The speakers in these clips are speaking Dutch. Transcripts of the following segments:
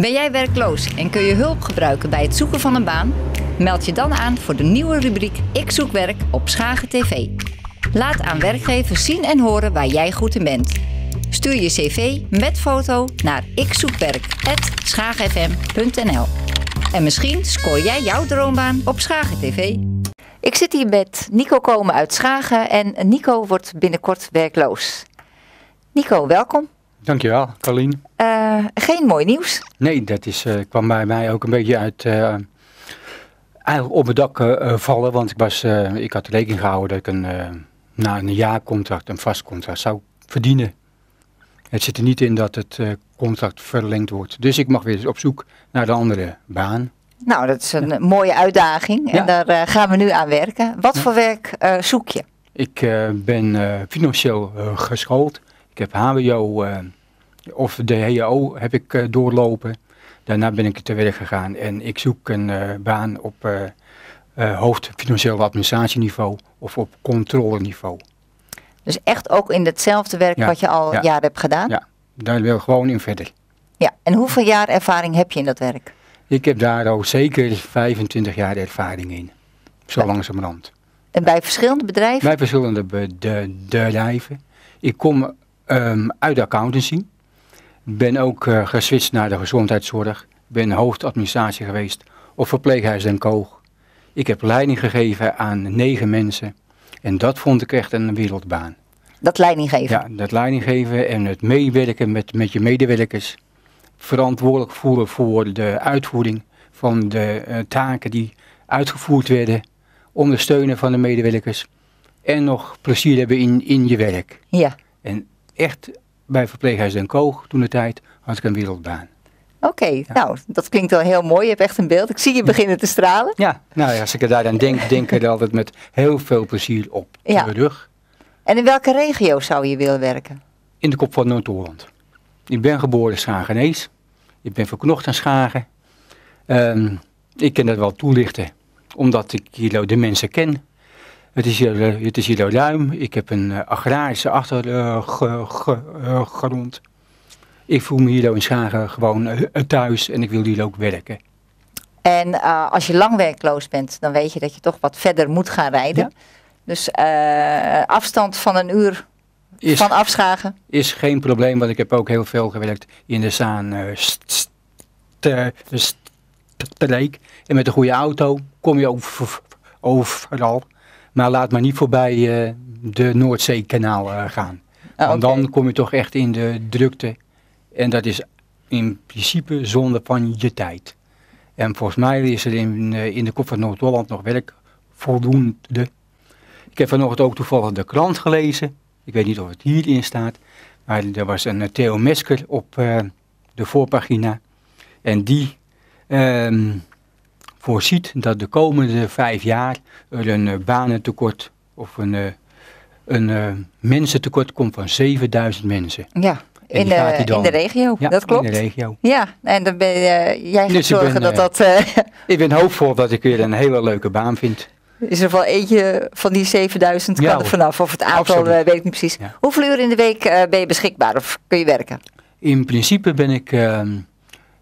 Ben jij werkloos en kun je hulp gebruiken bij het zoeken van een baan? Meld je dan aan voor de nieuwe rubriek Ik zoek werk op Schagen TV. Laat aan werkgevers zien en horen waar jij goed in bent. Stuur je cv met foto naar ikzoekwerk.schagenfm.nl En misschien scoor jij jouw droombaan op Schagen TV. Ik zit hier met Nico Komen uit Schagen en Nico wordt binnenkort werkloos. Nico, welkom. Dankjewel, Carlien. Uh, geen mooi nieuws. Nee, dat is, eh, kwam bij mij ook een beetje uit. Uh, eigenlijk op het dak vallen, want ik, was, ik had rekening gehouden dat ik een, na een jaarcontract, een vast contract zou verdienen. Het zit er niet in dat het contract verlengd wordt. Dus ik mag weer op zoek naar de andere baan. Nou, dat is een mooie uitdaging en daar gaan we nu aan werken. Wat voor werk zoek je? Ik ben financieel geschoold. Ik heb HBO of de HEO heb ik eh, doorlopen. Daarna ben ik te werk gegaan en ik zoek een eh, baan op eh, hoofd financieel administratieniveau of op controleniveau. Dus echt ook in hetzelfde werk wat je al jaren hebt gedaan? Ja, daar wil ik gewoon in verder. Ja, en hoeveel jaar ervaring heb je in dat werk? Ik heb daar al zeker 25 jaar ervaring in. Zo langzamerhand. En bij verschillende bedrijven? Bij verschillende bedrijven. Ik kom ehm, uit de accountancy ben ook uh, geswitcht naar de gezondheidszorg. Ben hoofdadministratie geweest op verpleeghuis Den Koog. Ik heb leiding gegeven aan negen mensen. En dat vond ik echt een wereldbaan. Dat leiding geven? Ja, dat leiding geven en het meewerken met, met je medewerkers. Verantwoordelijk voelen voor de uitvoering van de eh, taken die uitgevoerd werden. Ondersteunen van de medewerkers. En nog plezier hebben in, in je werk. Ja. En echt bij verpleeghuis Den Koog toen de tijd had ik een wereldbaan. Oké, nou, dat klinkt wel heel mooi. Je hebt echt een beeld. Ik zie je beginnen te stralen. Ja, nou ja, als ik er daar aan denk, denk ik er altijd met heel veel plezier op ja. terug. En in welke regio zou je willen werken? In de kop van Noord-Holland. Ik ben geboren in Schagenees. Ik ben verknocht aan Schagen. Ehm, ik kan dat wel toelichten, omdat ik hier nou de mensen ken. Het is hier, eh, het is hier ruim. Ik heb een eh, agrarische achtergrond. Eh, ik voel me hier in Schagen gewoon thuis en ik wil hier ook werken. En als je lang werkloos bent, dan weet je dat je toch wat verder moet gaan rijden. Dus afstand van een uur van afschagen. Is geen probleem, want ik heb ook heel veel gewerkt in de Zaan uh, En met een goede auto kom je overal. Maar laat maar niet voorbij eh, de Noordzeekanaal eh, gaan. Ah, Want dan kom je toch echt in de drukte. En dat is in principe zonde van je tijd. En volgens mij is er in, eh, in de kop van Noord-Holland nog werk voldoende. Ik heb vanochtend ook toevallig de krant gelezen. Ik weet niet of het hierin staat. Maar er was een Theo Mesker op de voorpagina. En die ehm, voorziet dat de komende vijf jaar er een eh, banentekort of een, eh, een eh, mensentekort komt van 7000 mensen. Ja. in, de, in de regio, dat klopt. In de regio. Ja, en dan ben je, jij gaat dus zorgen dat dat... ik ben hoopvol dat ik weer een hele leuke baan vind. Is er wel eentje van die 7000 kan er vanaf? Of het aantal weet ik niet precies. Hoeveel uur in de week ben je beschikbaar of kun je werken? In principe ben ik uh, ehm,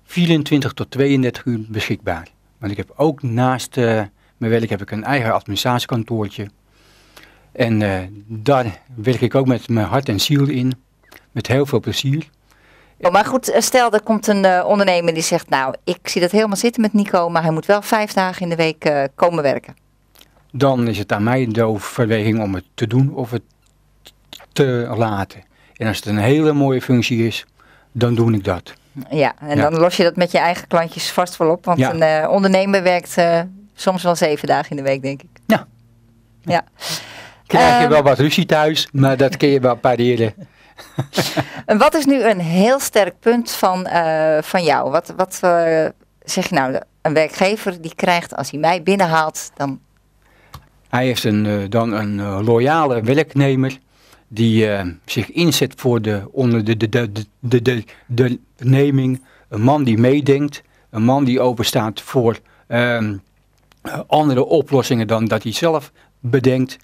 24 tot 32 uur beschikbaar. Want ik heb ook naast uh, mijn werk heb ik een eigen administratiekantoortje. En eh, daar werk ik ook met mijn hart en ziel in. Met heel veel plezier. Oh, maar goed, eh, stel er komt een ondernemer die zegt, nou, ik zie dat helemaal zitten met Nico, maar hij moet wel vijf dagen in de week komen werken. Dan is het aan mij de overweging om het te doen of het te laten. En als het een hele mooie functie is, dan doe ik dat. Ja, en dan los je dat met je eigen klantjes vast wel op. Want een eh, ondernemer werkt eh, soms wel zeven dagen in de week, denk ik. Ja. ja. Krijg je ehm, wel wat ruzie thuis, maar dat kun je wel pareren. en wat is nu een heel sterk punt van, eh, van jou? Wat, wat zeg je nou, een werkgever die krijgt als hij mij binnenhaalt, dan... Hij heeft een, dan een loyale werknemer die eh, zich inzet voor de, onder de, de, de, de, de, de neming. Een man die meedenkt. Een man die openstaat voor ehm, andere oplossingen dan dat hij zelf bedenkt.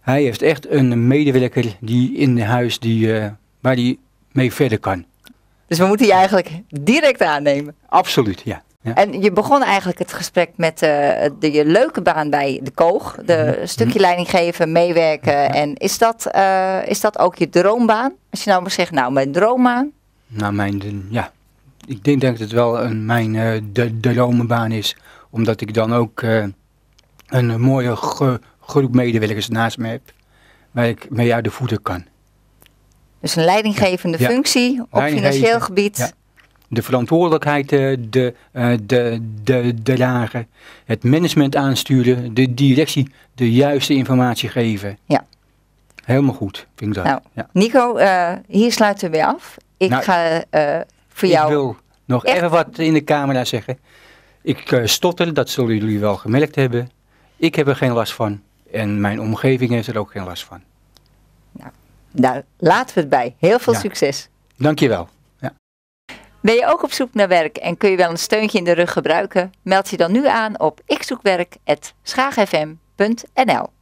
Hij heeft echt een medewerker die in huis die, eh, waar hij mee verder kan. Dus we moeten je eigenlijk direct aannemen? Absoluut, ja. En je begon eigenlijk het gesprek met eh, de, je leuke baan bij de Koog. De mhm. Mhm. stukje leiding geven, meewerken. En is dat, eh, is dat ook je droombaan? Als je nou maar zegt, nou mijn droombaan. Nou mijn, ja. Ik denk, dat het wel een, mijn uh, de, droombaan is. Omdat ik dan ook een mooie groep medewerkers naast me heb. Waar ik mee uit de voeten kan. Dus een leidinggevende functie op financieel gebied de verantwoordelijkheid eh, eh, de, de, de, de dragen, het management aansturen, de directie de juiste informatie geven. Ja. Helemaal goed, vind ik dat. Nou, ja. Nico, eh, hier sluiten we af. Ik nou, ga voor jou... Ik wil nog even wat in de camera zeggen. Ik uh, stotter, dat zullen jullie wel gemerkt hebben. Ik heb er geen last van. En mijn omgeving heeft er ook geen last van. Nou, daar laten we het bij. Heel veel Dank succes. wel. Ben je ook op zoek naar werk en kun je wel een steuntje in de rug gebruiken? Meld je dan nu aan op ikzoekwerk.schaagfm.nl